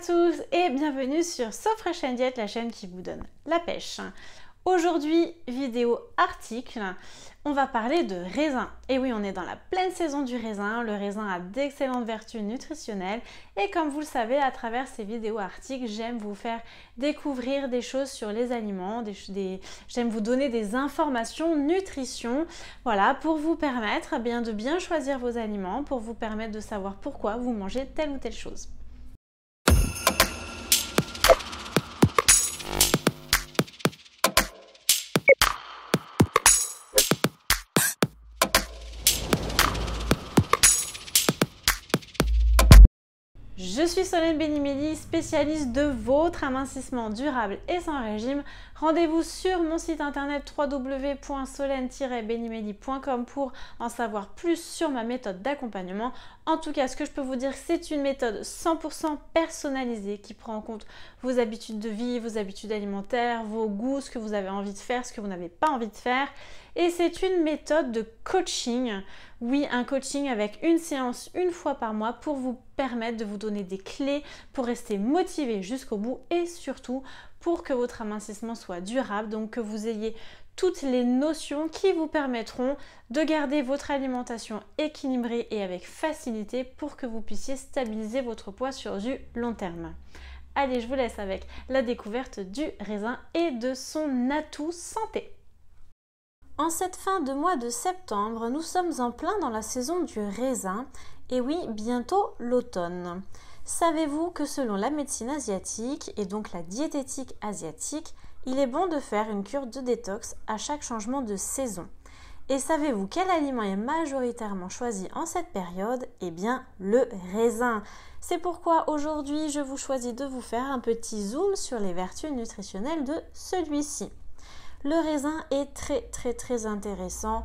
tous et bienvenue sur Sofresh Fresh Diet, la chaîne qui vous donne la pêche. Aujourd'hui, vidéo article, on va parler de raisin. Et oui, on est dans la pleine saison du raisin. Le raisin a d'excellentes vertus nutritionnelles. Et comme vous le savez, à travers ces vidéos articles, j'aime vous faire découvrir des choses sur les aliments. j'aime vous donner des informations nutrition. Voilà, pour vous permettre eh bien, de bien choisir vos aliments, pour vous permettre de savoir pourquoi vous mangez telle ou telle chose. Je suis Solène Benimeli, spécialiste de votre amincissement durable et sans régime. Rendez-vous sur mon site internet www.solène-benimeli.com pour en savoir plus sur ma méthode d'accompagnement. En tout cas, ce que je peux vous dire, c'est une méthode 100% personnalisée qui prend en compte vos habitudes de vie, vos habitudes alimentaires, vos goûts, ce que vous avez envie de faire, ce que vous n'avez pas envie de faire. Et c'est une méthode de coaching oui, un coaching avec une séance une fois par mois pour vous permettre de vous donner des clés pour rester motivé jusqu'au bout et surtout pour que votre amincissement soit durable, donc que vous ayez toutes les notions qui vous permettront de garder votre alimentation équilibrée et avec facilité pour que vous puissiez stabiliser votre poids sur du long terme. Allez, je vous laisse avec la découverte du raisin et de son atout santé. En cette fin de mois de septembre, nous sommes en plein dans la saison du raisin, et oui, bientôt l'automne. Savez-vous que selon la médecine asiatique et donc la diététique asiatique, il est bon de faire une cure de détox à chaque changement de saison Et savez-vous quel aliment est majoritairement choisi en cette période Eh bien, le raisin. C'est pourquoi aujourd'hui, je vous choisis de vous faire un petit zoom sur les vertus nutritionnelles de celui-ci. Le raisin est très très très intéressant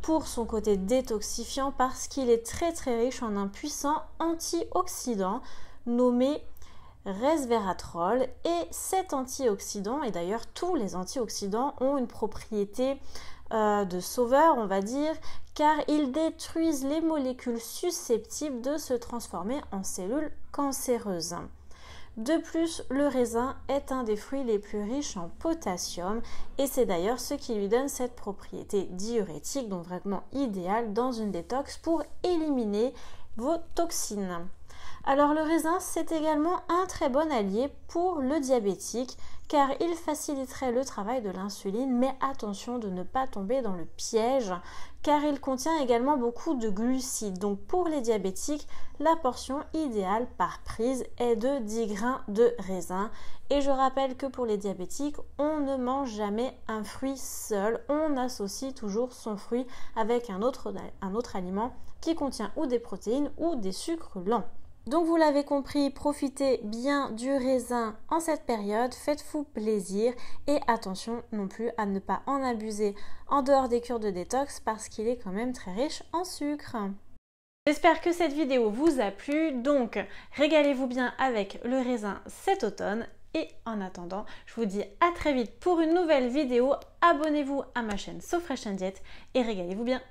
pour son côté détoxifiant parce qu'il est très très riche en un puissant antioxydant nommé resveratrol et cet antioxydant et d'ailleurs tous les antioxydants ont une propriété euh, de sauveur on va dire car ils détruisent les molécules susceptibles de se transformer en cellules cancéreuses. De plus, le raisin est un des fruits les plus riches en potassium et c'est d'ailleurs ce qui lui donne cette propriété diurétique, donc vraiment idéale dans une détox pour éliminer vos toxines. Alors le raisin, c'est également un très bon allié pour le diabétique car il faciliterait le travail de l'insuline, mais attention de ne pas tomber dans le piège car il contient également beaucoup de glucides. Donc pour les diabétiques, la portion idéale par prise est de 10 grains de raisin. Et je rappelle que pour les diabétiques, on ne mange jamais un fruit seul, on associe toujours son fruit avec un autre, un autre aliment qui contient ou des protéines ou des sucres lents. Donc vous l'avez compris, profitez bien du raisin en cette période, faites-vous plaisir et attention non plus à ne pas en abuser en dehors des cures de détox parce qu'il est quand même très riche en sucre. J'espère que cette vidéo vous a plu, donc régalez-vous bien avec le raisin cet automne et en attendant, je vous dis à très vite pour une nouvelle vidéo, abonnez-vous à ma chaîne Fresh Diet et régalez-vous bien.